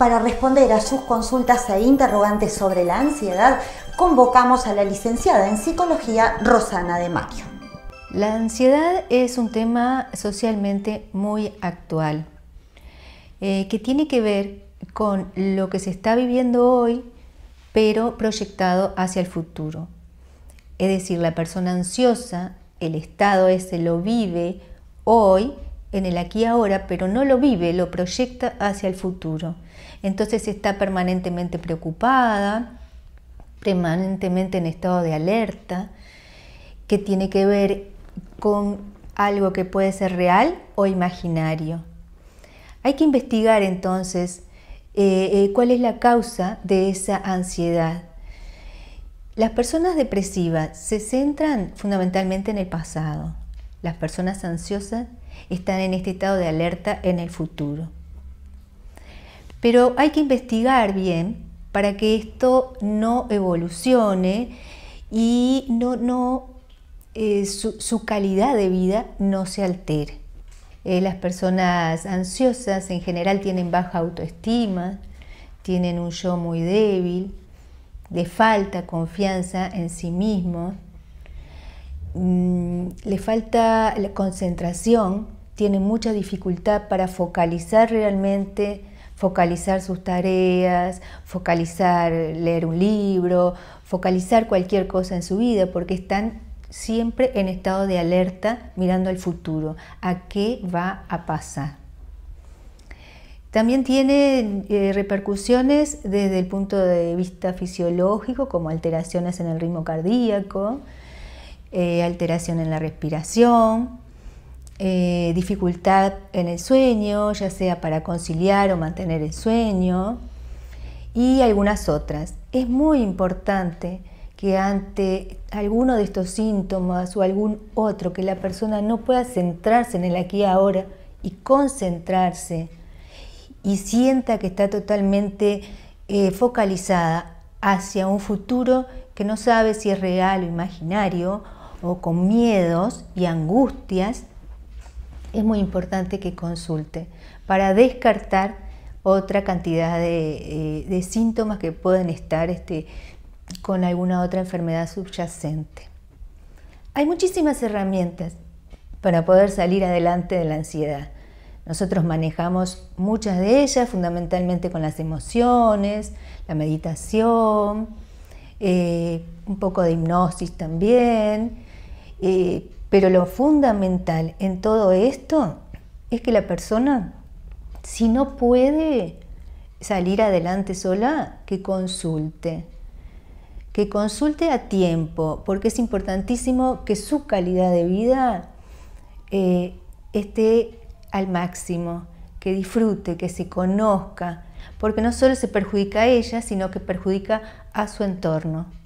Para responder a sus consultas e interrogantes sobre la ansiedad, convocamos a la licenciada en psicología Rosana de Macchio. La ansiedad es un tema socialmente muy actual, eh, que tiene que ver con lo que se está viviendo hoy, pero proyectado hacia el futuro. Es decir, la persona ansiosa, el estado ese lo vive hoy, en el aquí y ahora, pero no lo vive, lo proyecta hacia el futuro. Entonces está permanentemente preocupada, permanentemente en estado de alerta, que tiene que ver con algo que puede ser real o imaginario. Hay que investigar entonces eh, eh, cuál es la causa de esa ansiedad. Las personas depresivas se centran fundamentalmente en el pasado, las personas ansiosas están en este estado de alerta en el futuro. Pero hay que investigar bien para que esto no evolucione y no, eh, su, calidad de vida no se altere. Eh, las personas ansiosas en general tienen baja autoestima, tienen un yo muy débil, de falta confianza en sí mismos Mm, le falta concentración, tiene mucha dificultad para focalizar realmente, focalizar sus tareas, focalizar leer un libro, focalizar cualquier cosa en su vida, porque están siempre en estado de alerta mirando al futuro, a qué va a pasar. También tiene eh, repercusiones desde el punto de vista fisiológico, como alteraciones en el ritmo cardíaco, eh, alteración en la respiración, eh, dificultad en el sueño, ya sea para conciliar o mantener el sueño, y algunas otras. Es muy importante que ante alguno de estos síntomas o algún otro, que la persona no pueda centrarse en el aquí y ahora y concentrarse y sienta que está totalmente eh, focalizada hacia un futuro que no sabe si es real o imaginario o con miedos y angustias, es muy importante que consulte para descartar otra cantidad de, eh, síntomas que pueden estar este, con alguna otra enfermedad subyacente. Hay muchísimas herramientas para poder salir adelante de la ansiedad. Nosotros manejamos muchas de ellas, fundamentalmente con las emociones, la meditación, eh, un poco de hipnosis también, eh, pero lo fundamental en todo esto es que la persona, si no puede salir adelante sola, que consulte. Que consulte a tiempo, porque es importantísimo que su calidad de vida eh, esté al máximo, que disfrute, que se conozca, porque no solo se perjudica a ella, sino que perjudica a su entorno.